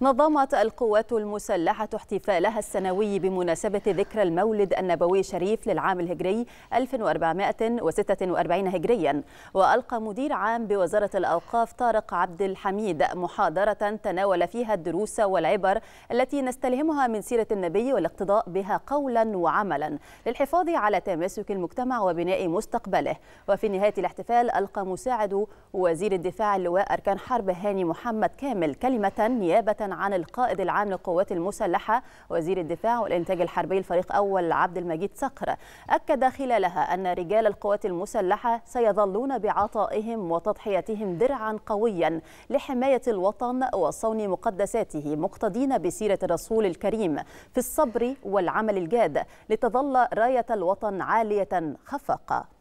نظمت القوات المسلحة احتفالها السنوي بمناسبة ذكرى المولد النبوي الشريف للعام الهجري 1446 هجريا وألقى مدير عام بوزارة الأوقاف طارق عبد الحميد محاضرة تناول فيها الدروس والعبر التي نستلهمها من سيرة النبي والاقتضاء بها قولا وعملا للحفاظ على تماسك المجتمع وبناء مستقبله وفي نهاية الاحتفال ألقى مساعد وزير الدفاع اللواء أركان حرب هاني محمد كامل كلمة نيابة عن القائد العام للقوات المسلحة وزير الدفاع والإنتاج الحربي الفريق أول عبد المجيد صقر أكد خلالها أن رجال القوات المسلحة سيظلون بعطائهم وتضحيتهم درعا قويا لحماية الوطن وصون مقدساته مقتدين بسيرة الرسول الكريم في الصبر والعمل الجاد لتظل راية الوطن عالية خفقة